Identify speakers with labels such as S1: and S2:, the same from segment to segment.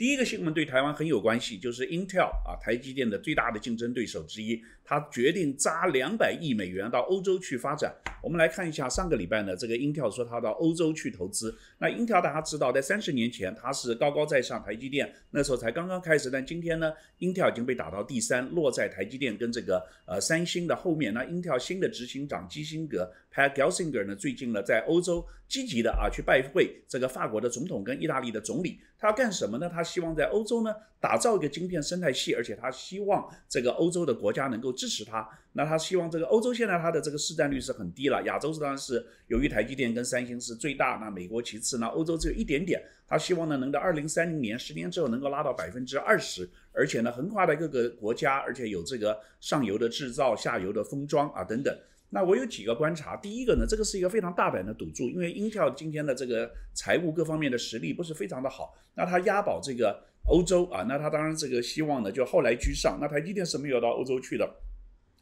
S1: 第一个新闻对台湾很有关系，就是 Intel 啊，台积电的最大的竞争对手之一，它决定砸两百亿美元到欧洲去发展。我们来看一下上个礼拜呢，这个英 l 说他到欧洲去投资。那英 l 大家知道，在三十年前他是高高在上，台积电那时候才刚刚开始。但今天呢，英 l 已经被打到第三，落在台积电跟这个呃三星的后面。那英 l 新的执行长基辛格 （Pat Gelsinger） 呢，最近呢在欧洲积极的啊去拜会这个法国的总统跟意大利的总理。他要干什么呢？他希望在欧洲呢打造一个晶片生态系，而且他希望这个欧洲的国家能够支持他。那他希望这个欧洲现在他的这个市占率是很低。亚洲当然是由于台积电跟三星是最大，那美国其次，那欧洲只有一点点。他希望呢，能在二零三零年十年之后能够拉到百分之二十，而且呢，横跨在各个国家，而且有这个上游的制造、下游的封装啊等等。那我有几个观察，第一个呢，这个是一个非常大胆的赌注，因为英特尔今天的这个财务各方面的实力不是非常的好，那他押宝这个欧洲啊，那他当然这个希望呢就后来居上。那台积电是没有到欧洲去的。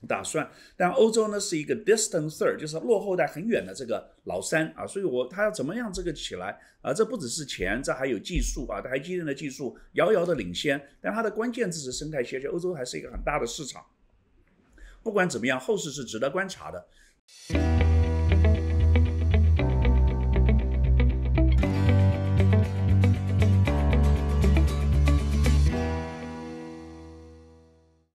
S1: 打算，但欧洲呢是一个 distant third，就是落后在很远的这个老三啊，所以我他要怎么样这个起来啊？这不只是钱，这还有技术啊，他还积累了技术，遥遥的领先。但它的关键字是生态，而且欧洲还是一个很大的市场。不管怎么样，后市是值得观察的。